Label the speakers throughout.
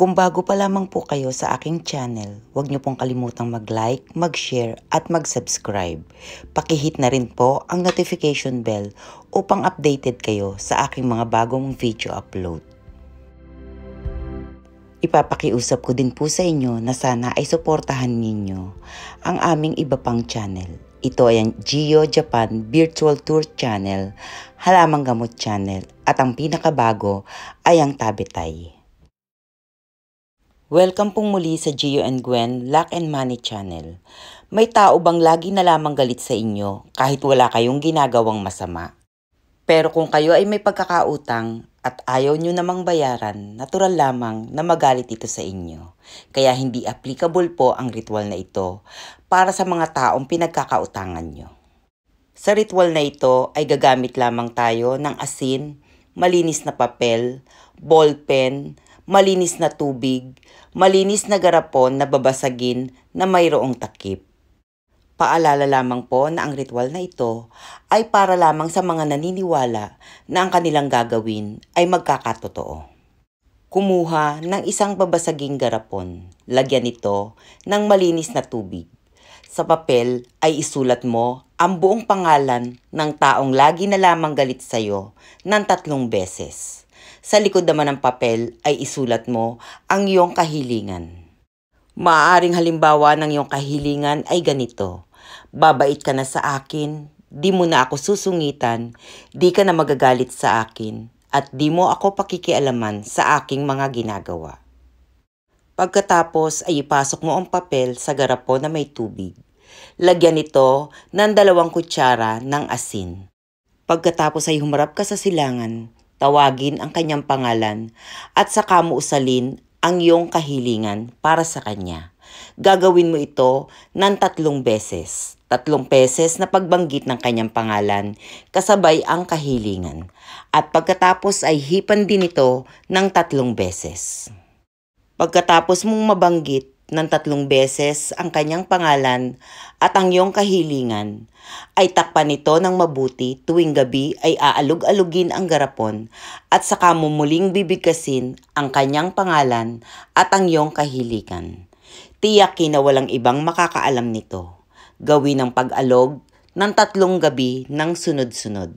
Speaker 1: Kung bago pa lamang po kayo sa aking channel, huwag niyo pong kalimutang mag-like, mag-share at mag-subscribe. Pakihit na rin po ang notification bell upang updated kayo sa aking mga bagong video upload. Ipapakiusap ko din po sa inyo na sana ay suportahan ninyo ang aming iba pang channel. Ito ay ang Geo Japan Virtual Tour Channel, Halamang Gamot Channel at ang pinakabago ay ang Tabitay. Welcome pong muli sa Gio and Gwen Luck and Money Channel. May tao bang lagi na lamang galit sa inyo kahit wala kayong ginagawang masama? Pero kung kayo ay may pagkakautang at ayaw nyo namang bayaran, natural lamang na magalit ito sa inyo. Kaya hindi applicable po ang ritual na ito para sa mga taong pinagkakautangan nyo. Sa ritual na ito ay gagamit lamang tayo ng asin, malinis na papel, ballpen, malinis na tubig, malinis na garapon na babasagin na mayroong takip. Paalala lamang po na ang ritual na ito ay para lamang sa mga naniniwala na ang kanilang gagawin ay magkakatotoo. Kumuha ng isang babasaging garapon, lagyan ito ng malinis na tubig. Sa papel ay isulat mo ang buong pangalan ng taong lagi na lamang galit sa'yo ng tatlong beses. Sa likod naman ng papel ay isulat mo ang iyong kahilingan. Maaring halimbawa ng iyong kahilingan ay ganito. Babait ka na sa akin, di mo na ako susungitan, di ka na magagalit sa akin, at di mo ako pakikialaman sa aking mga ginagawa. Pagkatapos ay ipasok mo ang papel sa garapo na may tubig. Lagyan ito ng dalawang kutsara ng asin. Pagkatapos ay humarap ka sa silangan tawagin ang kanyang pangalan at saka mo usalin ang iyong kahilingan para sa kanya. Gagawin mo ito ng tatlong beses. Tatlong beses na pagbanggit ng kanyang pangalan, kasabay ang kahilingan. At pagkatapos ay hipan din ito ng tatlong beses. Pagkatapos mong mabanggit ng tatlong beses ang kanyang pangalan at ang iyong kahilingan, ay takpan nito ng mabuti tuwing gabi ay aalog-alugin ang garapon at saka mumuling bibigkasin ang kanyang pangalan at ang iyong kahilingan. Tiyakin na walang ibang makakaalam nito. Gawin ang pag-alog ng tatlong gabi ng sunod-sunod.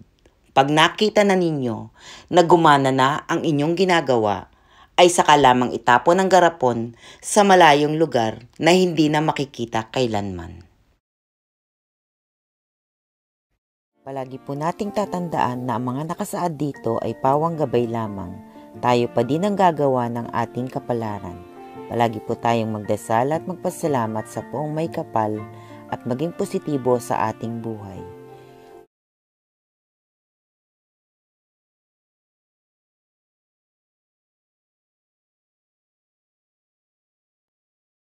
Speaker 1: Pag nakita na ninyo na gumana na ang inyong ginagawa, ay saka lamang itapon ang garapon sa malayong lugar na hindi na makikita kailanman. Palagi po nating tatandaan na ang mga nakasaad dito ay pawang gabay lamang. Tayo pa din ang gagawa ng ating kapalaran. Palagi po tayong magdasal at magpasalamat sa poong may kapal at maging positibo sa ating buhay.